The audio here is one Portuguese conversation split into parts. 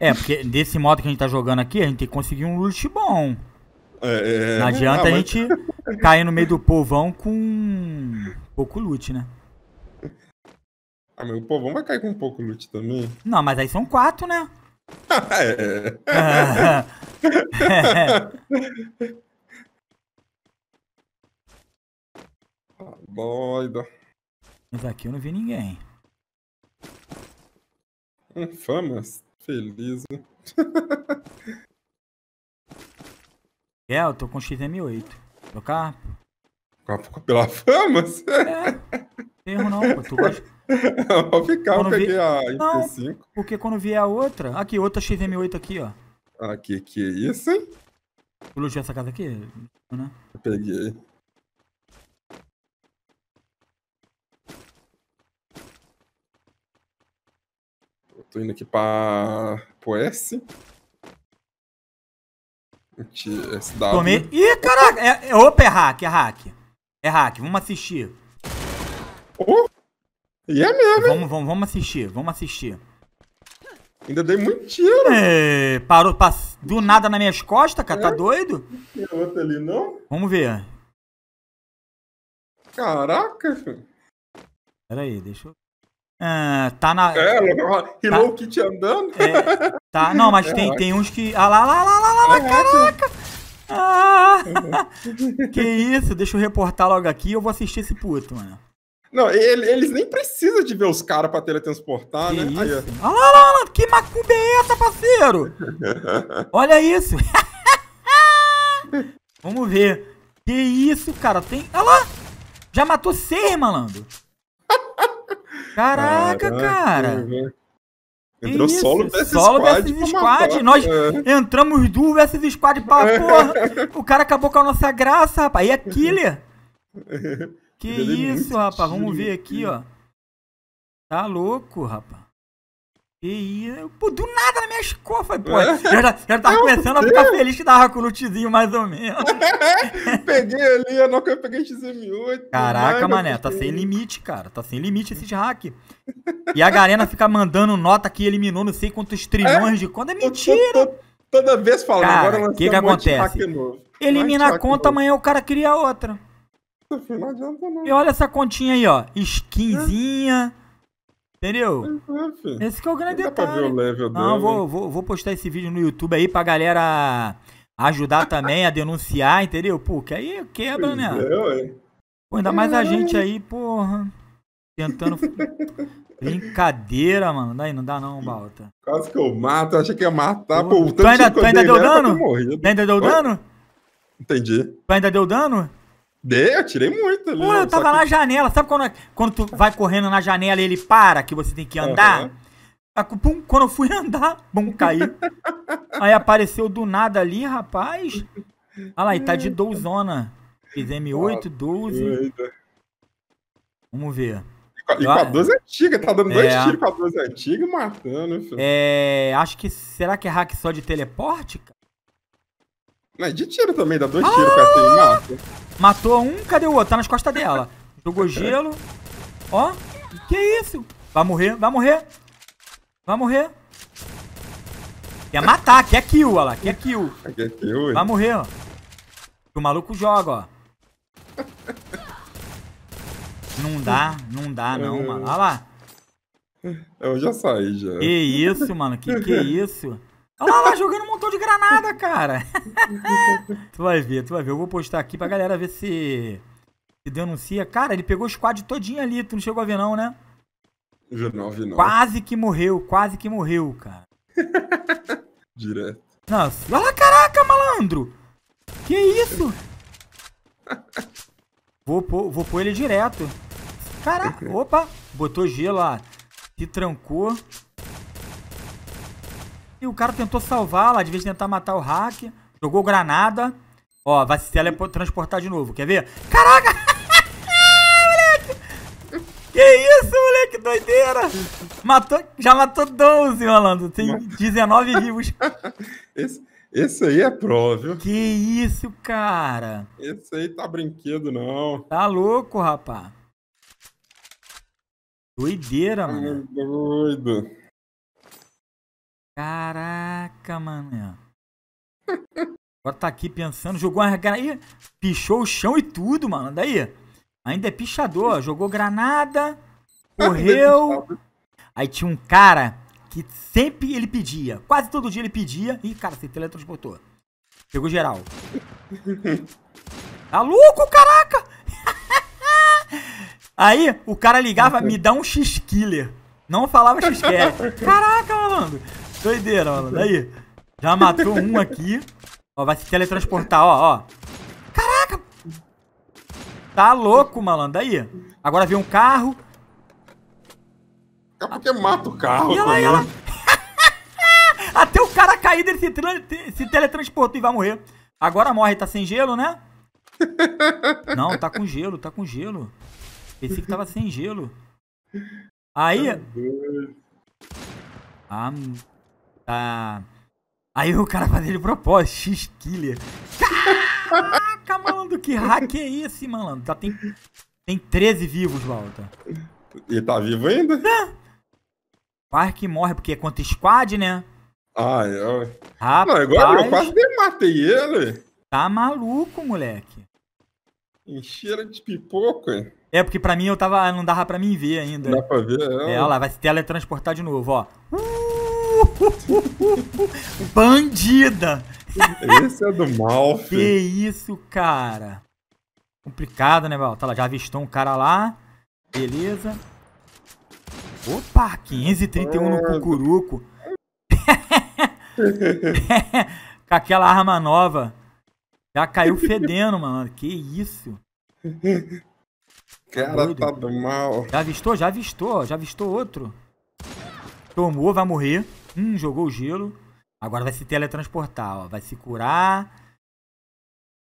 É, porque desse modo que a gente tá jogando aqui, a gente tem que conseguir um loot bom. É, é não adianta ah, mas... a gente cair no meio do povão com pouco loot, né? Ah, mas o povão vai cair com pouco loot também. Não, mas aí são quatro, né? é. ah, tá doida. Mas aqui eu não vi ninguém. Infamas feliz. Né? é, eu tô com XM8. Trocar? Pela fama? É. Erro não, pô. Tu gosta... Pode ficar, quando eu peguei vi... a MP5. Não, porque quando vier a outra... Aqui, outra XM8 aqui, ó. Ah, que que é isso, hein? Tu essa casa aqui? Né? Eu peguei. tô indo aqui para pro S. SW. Tomei. Ih, caraca! É, é, opa, é hack, é hack. É hack, vamos assistir. Oh! E é mesmo, hein? Vamos, vamos, vamos assistir, vamos assistir. Ainda dei muito tiro. É, parou pass... do nada nas minhas costas, cara. Tá é? Tá doido? Tem outro ali, não? Vamos ver. Caraca, filho. Pera aí, deixa eu... Ah, tá na. É, Hello tá... Kitty andando. É, tá, não, mas é, tem, tem uns que. Ah lá, lá, lá, lá, lá, é, caraca! Ah, que isso, deixa eu reportar logo aqui eu vou assistir esse puto, mano. Não, ele, eles nem precisam de ver os caras pra teletransportar, que né? Isso? Aí, ah, Olha lá, lá, lá, que macumba é essa, parceiro? Olha isso. Vamos ver. Que isso, cara, tem... Olha lá! Já matou seis, malandro. Caraca, Caraca cara! Uhum. Entrou isso? solo versus solo squad. Versus squad. Nós é. entramos duo versus squad pra porra. o cara acabou com a nossa graça, rapaz. E é killer. Que é isso, rapaz. Vamos ver aqui, ó. Tá louco, rapaz. E, pô, do nada na minha escofa, pô. É? Já, já tava Meu é começando Deus. a ficar feliz que dava com o lootzinho, mais ou menos. peguei ali, eu nunca peguei XM8. Caraca, mané, tá sem limite, cara. Tá sem limite esse hack. E a galera fica mandando nota que eliminou não sei quantos trilhões é? de quando É mentira! toda vez falando, cara, agora O que que um acontece? É Elimina a conta, novo. amanhã o cara cria outra. Não adianta, não. E olha essa continha aí, ó. Skinzinha. É? Entendeu? Uhum, esse é o grande não detalhe. não, vou, vou, vou postar esse vídeo no YouTube aí pra galera ajudar também a denunciar, entendeu? Pô, que aí quebra, pois né? É, ué. Pô, ainda mais a gente aí, porra. Tentando. Brincadeira, mano. Daí não dá não, Balta. Quase que eu mato, eu achei que ia matar, pô. pô tu ainda, tu ainda deu dano? Tu ainda deu dano? Entendi. Tu ainda deu dano? Dei, eu tirei muito ali. Pô, eu tava na que... janela. Sabe quando, quando tu vai correndo na janela e ele para, que você tem que andar? Uhum. Pum, quando eu fui andar, bum, caiu. Aí apareceu do nada ali, rapaz. Olha lá, e tá de douzona. Fiz M8, 12. Vamos ver. E com a 12 é antiga, tá dando é. dois tiros com a 12 é antiga e matando, filho. É. Acho que. Será que é hack só de teleporte, cara? Mas de tiro também, dá dois ah! tiros com essa aí, ah! mata. Matou um, cadê o outro? Tá nas costas dela. Jogou gelo. Ó, que isso? Vai morrer, vai morrer. Vai morrer. Quer matar, quer kill, olha lá, quer kill. Quer kill? Vai morrer, ó. O maluco joga, ó. Não dá, não dá não, mano. Olha lá. Eu já saí, já. Que isso, mano, que que é isso? Olha lá, jogando um montão de granada, cara. tu vai ver, tu vai ver. Eu vou postar aqui pra galera ver se, se denuncia. Cara, ele pegou o squad todinho ali. Tu não chegou a ver não, né? Eu não vi não. Quase que morreu, quase que morreu, cara. Direto. Nossa, olha lá, caraca, malandro. Que isso? vou, pôr, vou pôr ele direto. Caraca, opa. Botou gelo, lá. Se trancou. E o cara tentou salvá-la, de vez tentar matar o hack. Jogou granada. Ó, vai se teletransportar de novo. Quer ver? Caraca! moleque! Que isso, moleque? Doideira! Matou, já matou 12, malandro. Tem 19 vivos. Esse, esse aí é pró, viu? Que isso, cara? Esse aí tá brinquedo, não. Tá louco, rapá. Doideira, mano. doido. Caraca, mano. Agora tá aqui pensando, jogou uma granada. Pichou o chão e tudo, mano. Daí. Ainda é pichador. Jogou granada, é correu. Aí tinha um cara que sempre ele pedia. Quase todo dia ele pedia. Ih, cara, se teletransportou. Pegou geral. Tá louco, caraca! Aí o cara ligava, me dá um X-Killer. Não falava X-Killer. Caraca, malandro. Doideira, mano. Daí. Já matou um aqui. Ó, vai se teletransportar, ó, ó. Caraca! Tá louco, malandro. Aí. Agora vem um carro. É porque mata o carro, e ela, ela... Até o cara caído, ele se, se teletransportou e vai morrer. Agora morre, tá sem gelo, né? Não, tá com gelo, tá com gelo. Pensei que tava sem gelo. Aí. Ah, hum. Ah, aí o cara fazia de propósito, X-Killer. Caraca, malandro, que hack é esse, malandro? tem, tem 13 vivos, Walter. E tá vivo ainda? Tá. Né? Quase que morre, porque é contra squad, né? Ah, é. É eu... Rapaz, Não, eu quase matei ele. Tá maluco, moleque. Encheira de pipoco, hein? É, porque pra mim eu tava. Não dava pra mim ver ainda. Não dá pra ver, é. É, olha lá, vai se teletransportar de novo, ó. Uh! Bandida! Esse é do mal, filho. Que isso, cara. Complicado, né, Val? Tá lá, já avistou um cara lá. Beleza. Opa, 531 no cucuruco. Com aquela arma nova. Já caiu fedendo, mano. Que isso. Cara, Doido. tá do mal. Já avistou, já avistou, já avistou outro. Tomou, vai morrer. Hum, jogou o gelo. Agora vai se teletransportar, ó. Vai se curar.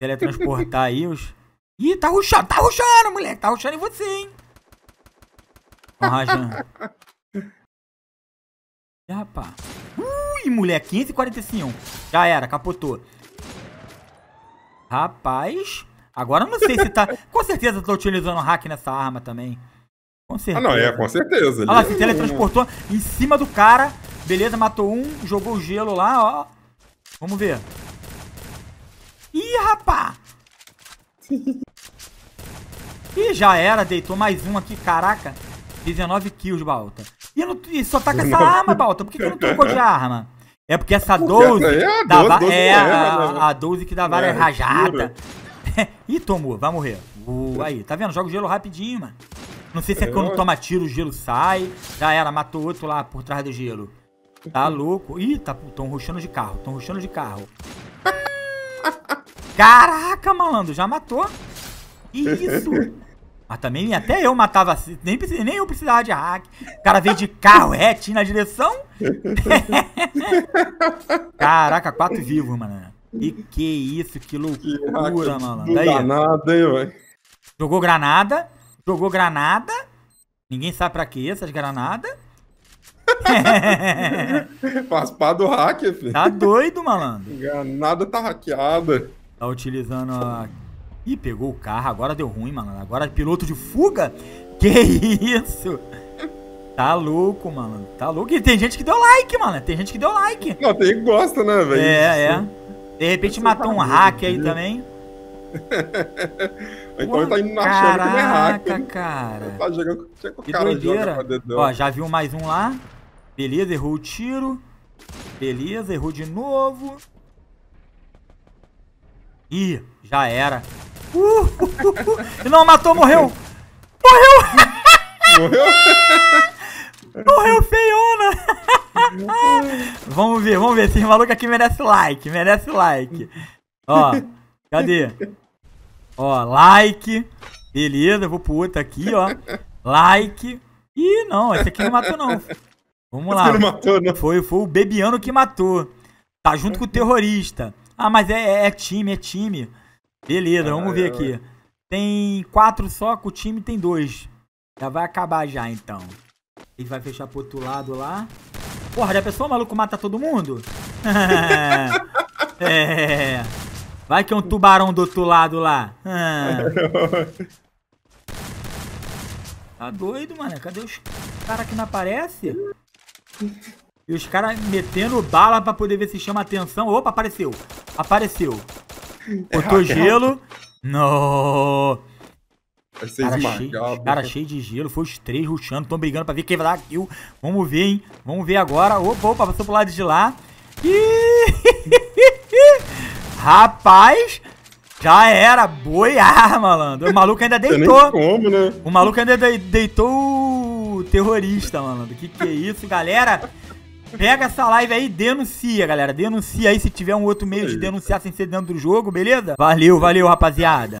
Teletransportar aí os. Ih, tá ruxando, tá ruxando, moleque. Tá ruxando em você, hein? Rajan. Ih, rapá. Ui, moleque. 545. Já era, capotou. Rapaz. Agora não sei se tá. Com certeza eu tô utilizando hack nessa arma também. Com certeza. Ah, não, é, com certeza. Olha ah, lá, se é teletransportou em cima do cara. Beleza, matou um. Jogou o gelo lá, ó. Vamos ver. Ih, rapá! Ih, já era. Deitou mais um aqui, caraca. 19 kills, Balta. E, não, e só tá com essa arma, Balta. Por que, que não trocou de arma? É porque essa 12... é a 12, da, 12 é, a, né, a 12 que dá vara é, é rajada. Ih, tomou. Vai morrer. Uh, aí, tá vendo? Joga o gelo rapidinho, mano. Não sei se é, é quando toma tiro, o gelo sai. Já era, matou outro lá por trás do gelo. Tá uhum. louco. Ih, tá, tão roxando de carro, tão roxando de carro. Caraca, malandro, já matou. Isso. Mas também até eu matava, nem, nem eu precisava de hack. O cara veio de carro retinho é, na direção. Caraca, quatro vivos, mano. E que isso, que loucura, que malandro. granada, hein, velho. Jogou granada, jogou granada. Ninguém sabe pra que essas granadas. Raspar do hacker, filho. Tá doido, malandro. Nada tá hackeado. Tá utilizando a. Ih, pegou o carro, agora deu ruim, malandro. Agora é piloto de fuga? Que isso? Tá louco, mano. Tá louco. E tem gente que deu like, mano. Tem gente que deu like. Não, tem que gosta, né, velho? É, é. De repente matou tá um hack aí também. então Pô, ele tá indo na caraca, que não é hack. Caraca, né? cara. Ele tá jogando com que cara doideira. Joga Ó, já viu mais um lá. Beleza, errou o tiro. Beleza, errou de novo. Ih, já era. Uh, uh, uh, uh. Não, matou, morreu. Morreu! Morreu? Morreu feiona! vamos ver, vamos ver. Esse maluco aqui merece like, merece like. Ó, cadê? Ó, like. Beleza, eu vou pro outro aqui, ó. Like. Ih, não, esse aqui não matou, não. Vamos lá. Matou, foi, foi o Bebiano que matou. Tá junto com o terrorista. Ah, mas é, é, é time, é time. Beleza, vamos ver aqui. Tem quatro só, com o time tem dois. Já vai acabar já, então. Ele vai fechar pro outro lado lá. Porra, já pensou o maluco mata todo mundo? é. Vai que é um tubarão do outro lado lá. Ah. tá doido, mano? Cadê os cara que não aparece? E os caras metendo bala pra poder ver se chama atenção. Opa, apareceu. Apareceu. Botou é gelo. No. Cara cheio, cara cheio de gelo, foi os três ruxando, tão brigando pra ver quem vai dar kill. Vamos ver, hein? Vamos ver agora. Opa, opa, passou pro lado de lá. Rapaz, já era. Boiar, malandro. O maluco ainda deitou. Como, né? O maluco ainda deitou terrorista, malandro. Que que é isso, galera? Pega essa live aí denuncia, galera. Denuncia aí se tiver um outro meio de denunciar sem ser dentro do jogo, beleza? Valeu, valeu, rapaziada.